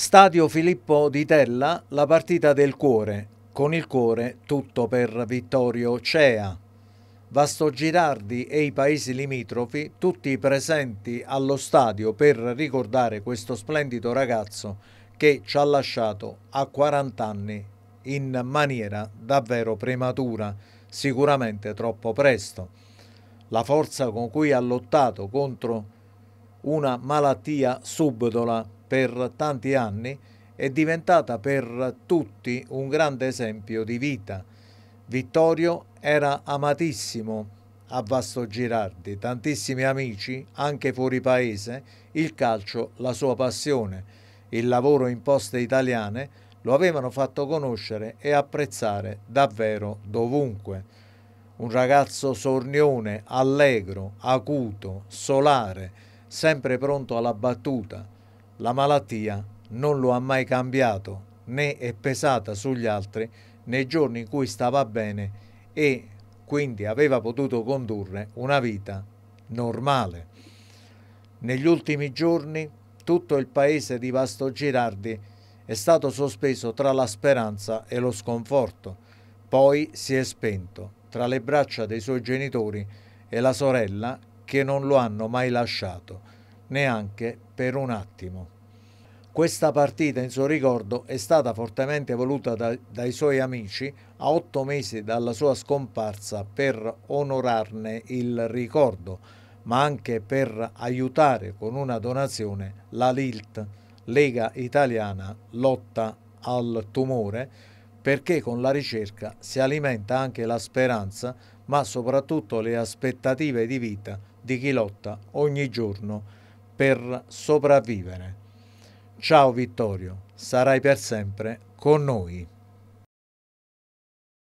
Stadio Filippo di Tella, la partita del cuore, con il cuore tutto per Vittorio Cea. Vasto Girardi e i paesi limitrofi, tutti presenti allo stadio per ricordare questo splendido ragazzo che ci ha lasciato a 40 anni in maniera davvero prematura, sicuramente troppo presto. La forza con cui ha lottato contro una malattia subdola per tanti anni, è diventata per tutti un grande esempio di vita. Vittorio era amatissimo a Vasto Girardi, tantissimi amici, anche fuori paese, il calcio la sua passione, il lavoro in poste italiane lo avevano fatto conoscere e apprezzare davvero dovunque. Un ragazzo sornione, allegro, acuto, solare, sempre pronto alla battuta, la malattia non lo ha mai cambiato né è pesata sugli altri nei giorni in cui stava bene e quindi aveva potuto condurre una vita normale. Negli ultimi giorni tutto il paese di Vasto Girardi è stato sospeso tra la speranza e lo sconforto, poi si è spento tra le braccia dei suoi genitori e la sorella che non lo hanno mai lasciato neanche per un attimo. Questa partita in suo ricordo è stata fortemente voluta da, dai suoi amici a otto mesi dalla sua scomparsa per onorarne il ricordo, ma anche per aiutare con una donazione la LILT, Lega Italiana Lotta al Tumore, perché con la ricerca si alimenta anche la speranza, ma soprattutto le aspettative di vita di chi lotta ogni giorno per sopravvivere. Ciao Vittorio, sarai per sempre con noi.